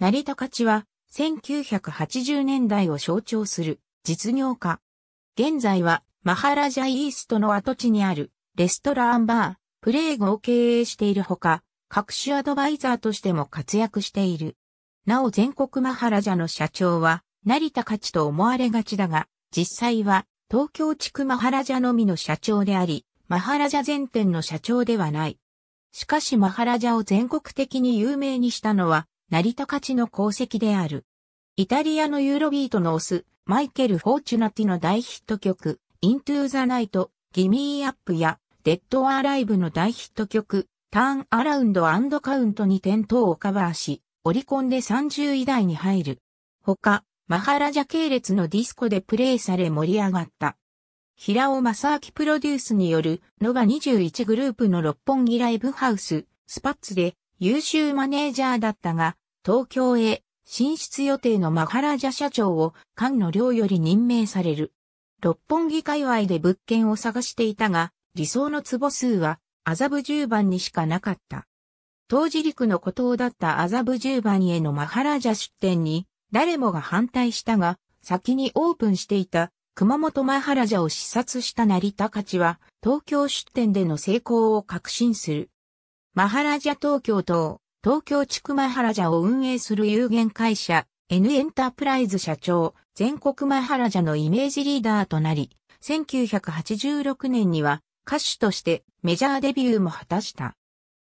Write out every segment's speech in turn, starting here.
成田勝は、1980年代を象徴する実業家。現在は、マハラジャイーストの跡地にあるレストランバー、プレーグを経営しているほか、各種アドバイザーとしても活躍している。なお全国マハラジャの社長は、成田勝と思われがちだが、実際は、東京地区マハラジャのみの社長であり、マハラジャ全店の社長ではない。しかしマハラジャを全国的に有名にしたのは、成田勝ちの功績である。イタリアのユーロビートのオス、マイケル・フォーチュナティの大ヒット曲、Into the Night、Gimme Up や、デッド・ア・ライブの大ヒット曲、Turn Around and Count に点灯をカバーし、オリコンで30位台に入る。他、マハラジャ系列のディスコでプレイされ盛り上がった。平尾正明プロデュースによるのが21グループの六本木ライブハウス、スパッツで優秀マネージャーだったが、東京へ進出予定のマハラジャ社長を菅野寮より任命される。六本木界隈で物件を探していたが、理想の坪数は麻布十番にしかなかった。当時陸の孤島だった麻布十番へのマハラジャ出店に誰もが反対したが、先にオープンしていた熊本マハラジャを視察した成田勝は東京出店での成功を確信する。マハラジャ東京等、東京地区マハラジャを運営する有限会社、N エンタープライズ社長、全国マハラジャのイメージリーダーとなり、1986年には歌手としてメジャーデビューも果たした。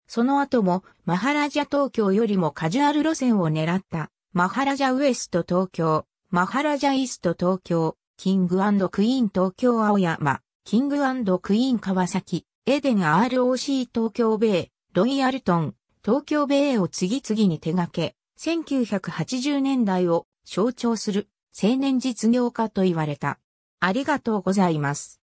その後もマハラジャ東京よりもカジュアル路線を狙ったマハラジャウエスト東京、マハラジャイースト東京、キングクイーン東京青山、キングクイーン川崎、エデン ROC 東京米、ロイ・アルトン、東京米英を次々に手掛け、1980年代を象徴する青年実業家と言われた。ありがとうございます。